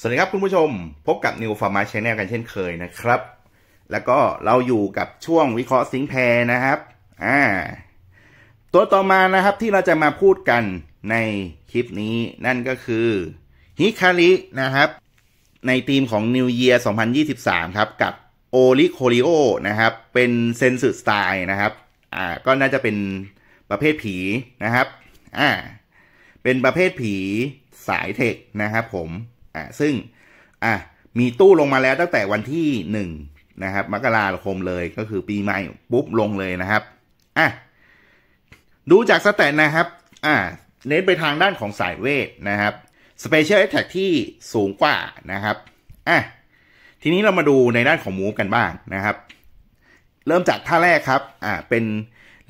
สวัสดีครับคุณผู้ชม พบกับ New Pharma Channel กันเช่นเคยนะครับ แล้วก็เราอยู่กับช่วงวิเคราะห์สิงแพรนะครับอ่าตัวต่อมานะครับที่เราจะมาพูดกันในคลิปนี้นั่นก็คือฮิคารินะครับ ในทีมของ New Year 2023 ครับกับโอลิโคลิโอนะครับ เป็นเซนส์สไตล์นะครับอ่าก็น่าจะเป็นประเภทผีนะครับอ่าเป็นประเภทผีสายเทคนะครับผม่าซึ่งอ่ะมีตู้ลงมาแล้วตั้งแต่วันที่หนึ่งนะครับมกราคมเลยก็คือปีใหม่ปุ๊บลงเลยนะครับอ่ะดูจากสแตทนะครับอ่าเน้นไปทางด้านของสายเวท นะครับ สเปเชียลแอตแทกที่สูงกว่านะครับอ่ะทีนี้เรามาดูในด้านของมูฟกันบ้างนะครับ เริ่มจากท่าแรกครับอ่าเป็น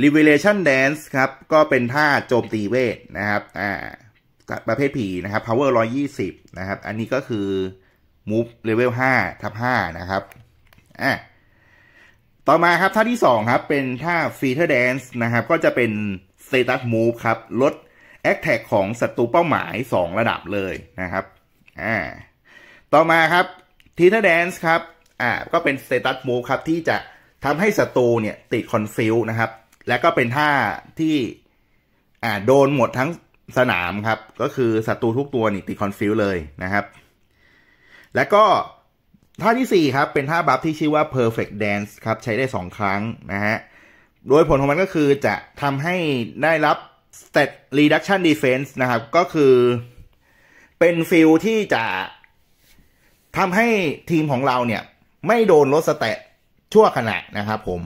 Revelation Dance ครับ ก็เป็นท่าโจมตีเวทนะครับอ่าประเภทผี นะครับ power 120 นะครับ อันนี้ก็คือ move level 5ทับ5นะครับ อ่ะต่อมาครับ ท่าที่2ครับ เป็นท่า f e a t e r dance นะครับ ก็จะเป็น status move ครับ ลด attack ของศัตรูเป้าหมาย 2 ระดับเลยนะครับ อ่า ต่อมาครับ t e a t e r dance ครับ อ่า ก็เป็น status move ครับ ที่จะทำให้ศัตรูเนี่ยติด confuse นะครับ และก็เป็นท่าที่ อ่า โดนหมดทั้งสนามครับ ก็คือศัตรูทุกตัวนี่ติดคอนฟิวเลยนะครับ แล้วก็ท่าที่4ครับ เป็นท่าบัฟที่ชื่อว่า perfect dance ครับ ใช้ได้ 2 ครั้งนะฮะโดยผลของมันก็คือจะทำให้ได้รับ stat reduction defense นะครับ ก็คือเป็นฟิลที่จะทำให้ทีมของเราเนี่ย ไม่โดนลดสเตตชั่วขณะนะครับผม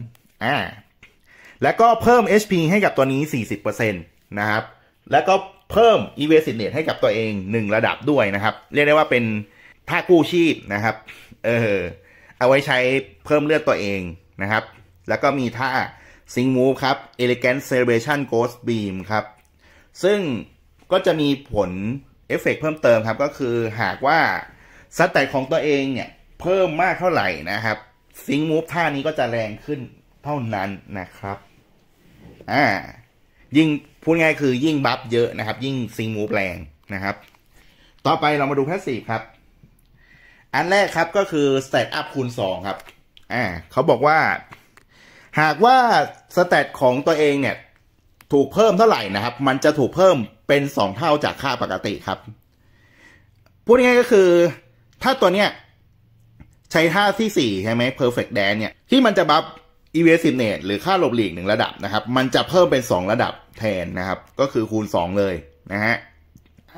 อ่าแล้วก็เพิ่ม HP ให้กับตัวนี้ 40%นะครับแล้วก็เพิ่ม e v a s i v e n e ให้กับตัวเอง 1 ระดับด้วยนะครับ เรียกได้ว่าเป็น ท่ากู้ชีพนะครับเออเอาไว้ใช้เพิ่มเลือดตัวเองนะครับ แล้วก็มีท่าซิงมูฟครับ Elegant Celebration Ghost Beam ครับ ซึ่งก็จะมีผลเอฟเฟกเพิ่มเติมครับ ก็คือหากว่าสแตทของตัวเองเนี่ย เพิ่มมากเท่าไหร่นะครับซิงมูฟท่านี้ก็จะแรงขึ้นเท่านั้นนะครับ อ่ายิ่งพูดง่ายคือยิ่งบัฟเยอะนะครับ ยิ่งซิงมูฟแรงนะครับ ต่อไปเรามาดูแพสซีฟครับ อันแรกครับก็คือสเตตอัพคูณสองครับอ่าเขาบอกว่า หากว่าสเตตของตัวเองเนี่ย ถูกเพิ่มเท่าไหร่นะครับ มันจะถูกเพิ่มเป็นสองเท่าจากค่าปกติครับ พูดง่ายก็คือถ้าตัวเนี้ย ใช้ท่าที่สี่ใช่ไหม perfect dance เนี่ย ที่มันจะบัฟ EVS สิเนตหรือค่าหลบหลีกหนึ่งระดับนะครับ มันจะเพิ่มเป็น 2 ระดับแทนนะครับ ก็คือคูณ 2 เลยนะฮะ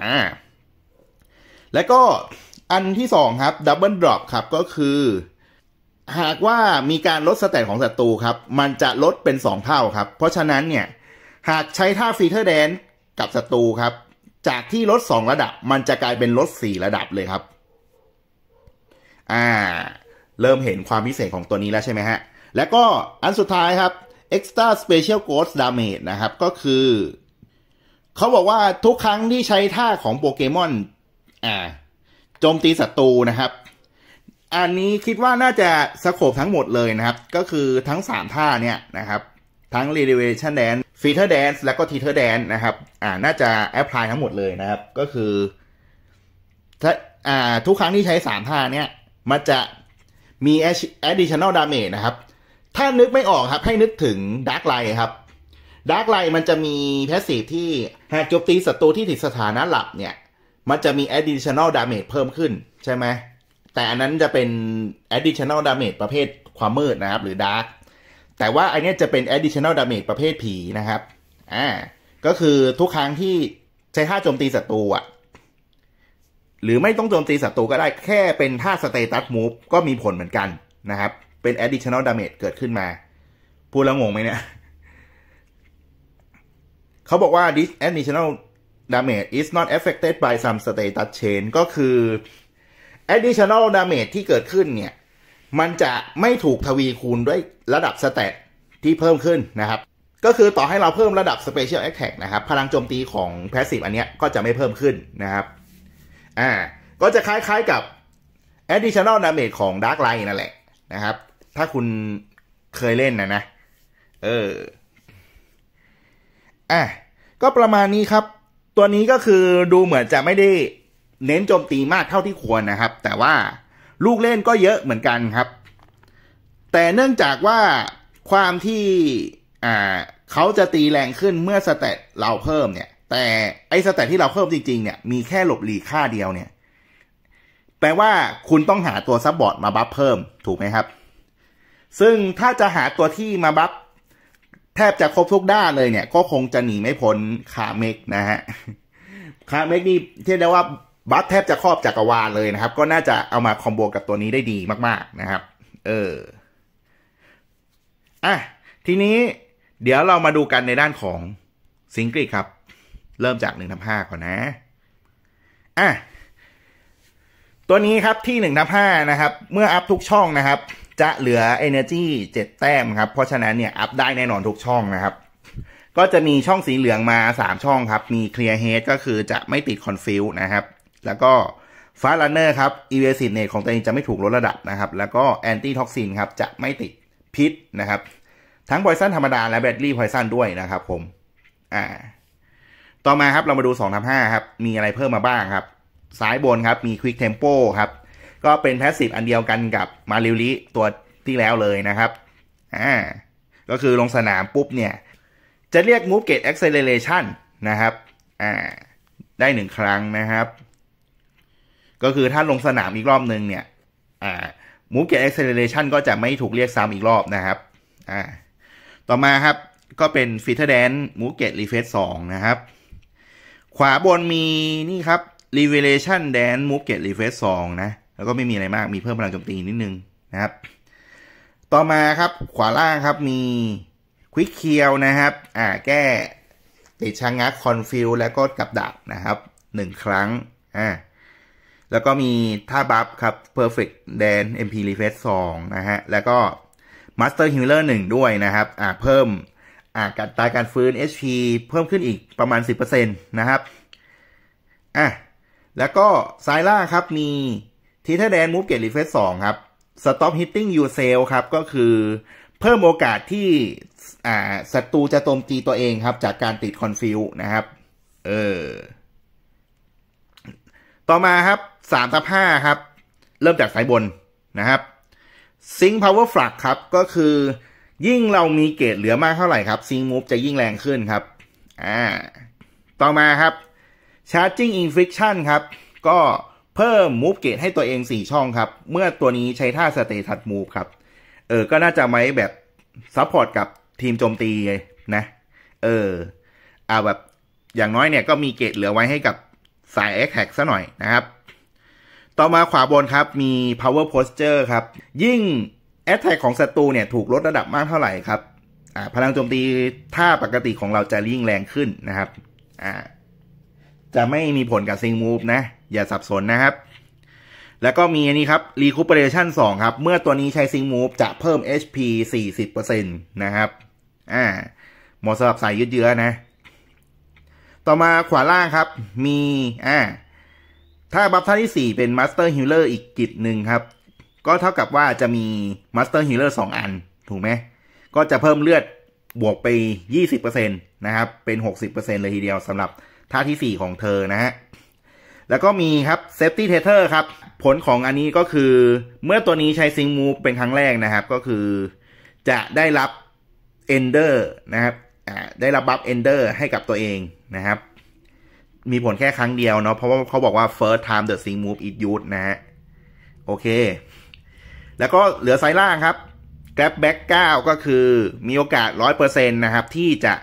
อ่าแล้วก็อันที่ 2 ครับดับเบิลดรอปครับ ก็คือ หากว่ามีการลดสแตทของศัตรูครับ มันจะลดเป็น 2 เท่าครับ เพราะฉะนั้นเนี่ย หากใช้ท่าฟีเทอร์แดนกับศัตรูครับ จากที่ลด 2 ระดับ มันจะกลายเป็นลด 4 ระดับเลยครับอ่าเริ่มเห็นความพิเศษของตัวนี้แล้วใช่ไหมฮะและก็อันสุดท้ายครับ extra special ghost damage นะครับก็คือเขาบอกว่าทุกครั้งที่ใช้ท่าของโปเกมอนอ่าโจมตีศัตรูนะครับอันนี้คิดว่าน่าจะสโคบทั้งหมดเลยนะครับ ก็คือทั้ง3ท่าเนี่ยนะครับทั้ง r e l e v a t i o n dance f e a t e r dance แล้วก็ teeter dance นะครับอ่าน่าจะแอพพลายทั้งหมดเลยนะครับก็คือถ้าอ่าทุกครั้งที่ใช้ 3 ท่าเนี่ยมันจะมี additional damage นะครับถ้านึกไม่ออกครับให้นึกถึงดาร์กไล์ครับดาร์กไล์มันจะมีแพสซีฟที่ หากโจมตีศัตรูที่ติดสถานะหลับเนี่ย มันจะมีแอดดิชันอลดาเมจเพิ่มขึ้นใช่ไหม แต่อันนั้นจะเป็นแอดดิชันอลดาเมจประเภทความมืดนะครับหรือดาร์กแต่ว่าอันนี้จะเป็นแอดดิชันอลดาเมจประเภทผีนะครับอ่าก็คือทุกครั้งที่ใช้ท่าโจมตีศัตรูอะ หรือไม่ต้องโจมตีศัตรูก็ได้แค่เป็นท่าสเตตัสมูฟก็มีผลเหมือนกันนะครับเป็น additional damage เกิดขึ้นมา พูดแล้วงงไหมเนี่ย เขาบอกว่า this additional damage is not affected by some status change ก็คือ additional damage ที่เกิดขึ้นเนี่ย มันจะไม่ถูกทวีคูณด้วยระดับสเตตที่เพิ่มขึ้นนะครับ ก็คือต่อให้เราเพิ่มระดับ special attack นะครับ พลังโจมตีของ passive อันเนี้ย ก็จะไม่เพิ่มขึ้นนะครับ อ่า ก็จะคล้ายๆ กับ additional damage ของ dark light นั่นแหละนะครับถ้าคุณเคยเล่นนะนะ เอออ่ะก็ประมาณนี้ครับ ตัวนี้ก็คือดูเหมือนจะไม่ได้เน้นโจมตีมากเท่าที่ควรนะครับ แต่ว่าลูกเล่นก็เยอะเหมือนกันครับ แต่เนื่องจากว่าความที่อ่าเขาจะตีแรงขึ้นเมื่อสเตตเราเพิ่มเนี่ย แต่ไอ้สเตตที่เราเพิ่มจริงๆเนี่ยมีแค่หลบหลีค่าเดียวเนี่ย แปลว่าคุณต้องหาตัวซับบอร์ดมาบัฟเพิ่ม ถูกไหมครับซึ่งถ้าจะหาตัวที่มาบัฟแทบจะครบทุกด้านเลยเนี่ย ก็คงจะหนีไม่พ้นคาเมกนะฮะคาเมกนี่เรียกได้ว่าบัฟแทบจะครอบจักรวาลเลยนะครับ ก็น่าจะเอามาคอมโบกับตัวนี้ได้ดีมากๆนะครับ เอออ่ะทีนี้เดี๋ยวเรามาดูกันในด้านของซิงกิิครับ เริ่มจากหนึ่งทับห้าก่อนนะ อ่ะตัวนี้ครับที่หนึ่งทับห้านะครับ เมื่ออัพทุกช่องนะครับจะเหลือ Energy 7แต้มครับ เพราะฉะนั้นเนี่ยอัพได้แน่นอนทุกช่องนะครับ ก็จะมีช่องสีเหลืองมา 3 ช่องครับ มี Clear Head ก็คือจะไม่ติด c o n f i l นะครับ แล้วก็ฟ a s t ันเนอร์ครับ e v a s i v e n e t ของตัวเองจะไม่ถูกลดระดับนะครับ แล้วก็ Anti Toxin ครับจะไม่ติดพิษนะครับ ทั้งพอยซันธรรมดา และแบตรี่พอยซันด้วยนะครับผมอ่า ต่อมาครับเรามาดู 2ทับ5ครับ มีอะไรเพิ่มมาบ้างครับซ้ายบนครับ มี Quick Tempo ครับก็เป็นแพสซีฟอันเดียวกันกับมาริลิตัวที่แล้วเลยนะครับ อ่า ก็คือลงสนามปุ๊บเนี่ย จะเรียก move gate acceleration นะครับ อ่า ได้หนึ่งครั้งนะครับ ก็คือถ้าลงสนามอีกรอบหนึ่งเนี่ย อ่ามูฟเกตแอคเซเลเรชันก็จะไม่ถูกเรียกซ้ำอีกรอบนะครับ อ่า ต่อมาครับก็เป็นฟิเท e r d a n c e move เ a t e r e f r e นะครับ ขวาบนมีนี่ครับรีเวเลชันแดนมู e move g a t ส r e f นะแล้วก็ไม่มีอะไรมาก มีเพิ่มพลังโจมตีนิดนึงนะครับ ต่อมาครับขวาล่างครับมีควิกเคียวนะครับ อ่าแก้ติดชังงักคอนฟิลแล้วก็กับดักนะครับหนึ่งครั้ง อ่าแล้วก็มีท่าบัฟครับเเพอร์ฟกต์แดนเอ็มพีรีเฟซสองนะฮะแล้วก็มาสเตอร์ฮิลเลอร์หนึ่งด้วยนะครับ อ่าเพิ่ม อ่าการตายการฟื้น hp เพิ่มขึ้นอีกประมาณ 10%นะครับ อ่ะแล้วก็ซ้ายล่างครับมีทีเทอร์แดนมูฟเกตรีเฟสสองครับสต็อปฮิตติ้งยูเซลครับ ก็คือเพิ่มโอกาสที่ศัตรูจะโจมตีตัวเองครับจากการติดคอนฟิวนะครับเออต่อมาครับสามทับห้าครับ เริ่มจากสายบนนะครับซิงพาวเวอร์ฟลักครับก็คือยิ่งเรามีเกตเหลือมากเท่าไหร่ครับซิงมูฟจะยิ่งแรงขึ้นครับอ่าต่อมาครับชาร์จิ่งอินฟลิกชั่นครับ ก็เพิ่มมูฟเกตให้ตัวเอง 4 ช่องครับเมื่อตัวนี้ใช้ท่าสเตทัสมูฟครับเออก็น่าจะไว้แบบซัพพอร์ตกับทีมโจมตีนะ เอออ่าแบบอย่างน้อยเนี่ยก็มีเกตเหลือไว้ให้กับสายแอคแท็กซะหน่อยนะครับ ต่อมาขวาบนครับมี power posture ครับยิ่งแอตแทกของศัตรูเนี่ยถูกลดระดับมากเท่าไหร่ครับพลังโจมตีท่าปกติของเราจะยิ่งแรงขึ้นนะครับจะไม่มีผลกับซิงมูฟนะอย่าสับสนนะครับ แล้วก็มีอันนี้ครับ Recuperation 2 ครับ เมื่อตัวนี้ใช้ซิงมูฟจะเพิ่ม HP 40%นะครับ อ่าหมะสำหรับสายยืดเยื้อนะ ต่อมาขวาล่างครับมี อ่าถ้าบัฟท่าที่ 4 เป็น Master Healer อีกกิจหนึ่งครับ ก็เท่ากับว่าจะมี Master Healer 2 อัน ถูกไหม ก็จะเพิ่มเลือดบวกไป 20%นะครับ เป็น 60%เลยทีเดียวสำหรับท่าที่ 4 ของเธอนะฮะแล้วก็มีครับเซฟตี้เทเทอร์ครับ ผลของอันนี้ก็คือเมื่อตัวนี้ใช้ซิงมูฟเป็นครั้งแรกนะครับ ก็คือจะได้รับเอนเดอร์นะครับได้รับบัฟเอนเดอร์ให้กับตัวเองนะครับ มีผลแค่ครั้งเดียวเนาะเพราะว่าเขาบอกว่า first time the sing move is used นะฮะโอเค แล้วก็เหลือไซล่างครับ grab back 9 ก็คือมีโอกาส 100%นะครับ ที่จะ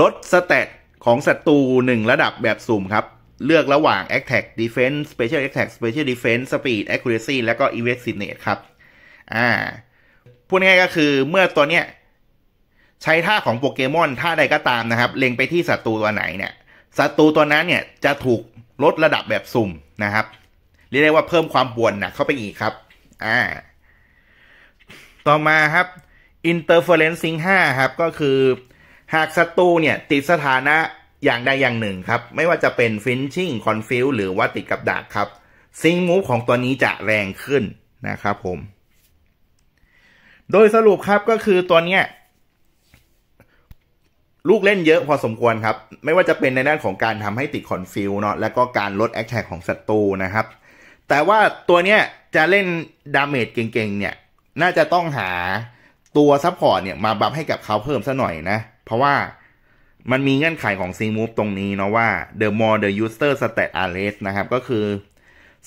ลดสเตตของศัตรูหนึ่งระดับแบบสุ่มครับเลือกระหว่าง Attack Defense Special Attack Special Defense Speed Accuracy แล้วก็ Evasiveness ครับ อ่า พูดง่ายก็คือเมื่อตัวเนี้ยใช้ท่าของโปเกมอนท่าใดก็ตามนะครับ เล็งไปที่ศัตรูตัวไหนเนี่ยศัตรูตัวนั้นเนี่ยจะถูกลดระดับแบบสุ่มนะครับ เรียกได้ว่าเพิ่มความบวนนะเข้าไปอีกครับ อ่า ต่อมาครับ Interferencing 5ครับ ก็คือหากศัตรูเนี่ยติดสถานะอย่างใดอย่างหนึ่งครับ ไม่ว่าจะเป็นฟินชิ่งคอนฟิลหรือว่าติดกับดักครับซิงมูฟของตัวนี้จะแรงขึ้นนะครับผม โดยสรุปครับก็คือตัวเนี้ยลูกเล่นเยอะพอสมควรครับ ไม่ว่าจะเป็นในด้านของการทำให้ติดคอนฟิลเนาะแล้วก็การลดแอคแท็ของศัตรูนะครับ แต่ว่าตัวเนี้ยจะเล่นดาเมจเก่งๆเนี่ยน่าจะต้องหาตัวซัพพอร์ตเนี่ยมาบัฟให้กับเขาเพิ่มซะหน่อยนะ เพราะว่ามันมีเงื่อนไขของซ y n c Move ตรงนี้เนาะว่า the more the user stat a r e s นะครับ ก็คือ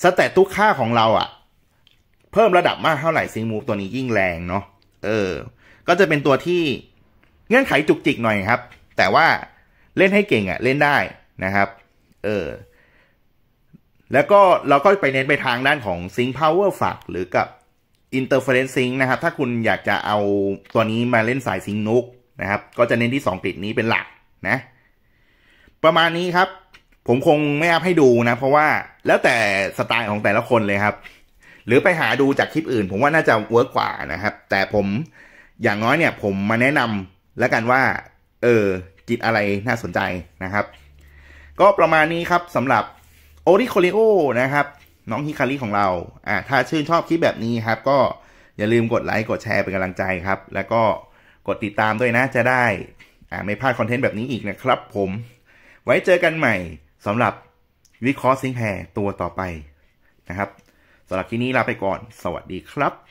stat ทุกค่าของเราอะเพิ่มระดับมากเท่าไหร่ซ y n c Move ตัวนี้ยิ่งแรงเนาะเออ ก็จะเป็นตัวที่เงื่อนไขจุกจิกหน่อยครับ แต่ว่าเล่นให้เก่งอะเล่นได้นะครับเออแล้วก็เราก็ไปเน้นไปทางด้านของ Sync Power ฝักหรือกับ Interference Sync นะครับ ถ้าคุณอยากจะเอาตัวนี้มาเล่นสายซิงนุกนะครับ ก็จะเน้นที่2กริดนี้เป็นหลักนะประมาณนี้ครับ ผมคงไม่อัพให้ดูนะเพราะว่าแล้วแต่สไตล์ของแต่ละคนเลยครับ หรือไปหาดูจากคลิปอื่น ผมว่าน่าจะเวิร์กกว่านะครับ แต่ผมอย่างน้อยเนี่ย ผมมาแนะนำแล้วกันว่า เออจิตอะไรน่าสนใจนะครับ ก็ประมาณนี้ครับสำหรับโอริโคลิโอนะครับ น้องฮิคาริของเรา อ่าถ้าชื่นชอบคลิปแบบนี้ครับ ก็อย่าลืมกดไลค์กดแชร์เป็นกำลังใจครับ แล้วก็กดติดตามด้วยนะจะได้ไม่พลาดคอนเทนต์แบบนี้อีกนะครับผมไว้เจอกันใหม่สำหรับวิเคราะห์ซิงแพรตัวต่อไปนะครับสำหรับที่นี้ลาไปก่อนสวัสดีครับ